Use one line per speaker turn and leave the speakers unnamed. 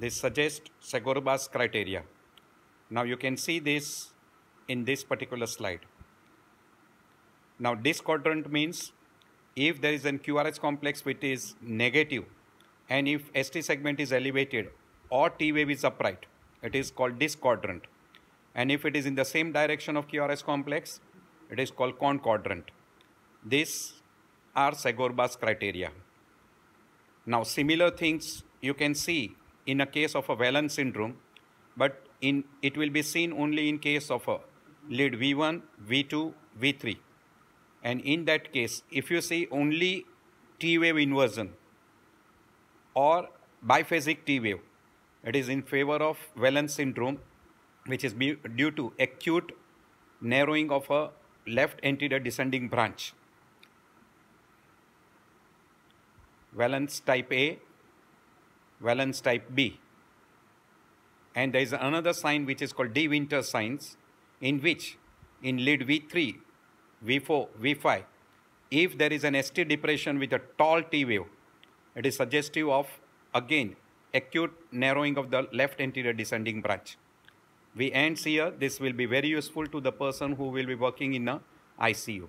They suggest Sagorbas criteria. Now you can see this in this particular slide. Now this quadrant means if there is an QRS complex which is negative and if ST segment is elevated or T wave is upright, it is called this quadrant. And if it is in the same direction of QRS complex, it is called con quadrant. These are Sagorbas criteria. Now similar things you can see in a case of a valence syndrome, but in it will be seen only in case of a lead V1, V2, V3. And in that case, if you see only T-wave inversion or biphasic T-wave, it is in favor of valence syndrome, which is due to acute narrowing of a left anterior descending branch. Valence type A valence type B. And there is another sign which is called de-winter signs in which in lead V3, V4, V5, if there is an ST depression with a tall T wave, it is suggestive of again acute narrowing of the left anterior descending branch. We end here. This will be very useful to the person who will be working in a ICU.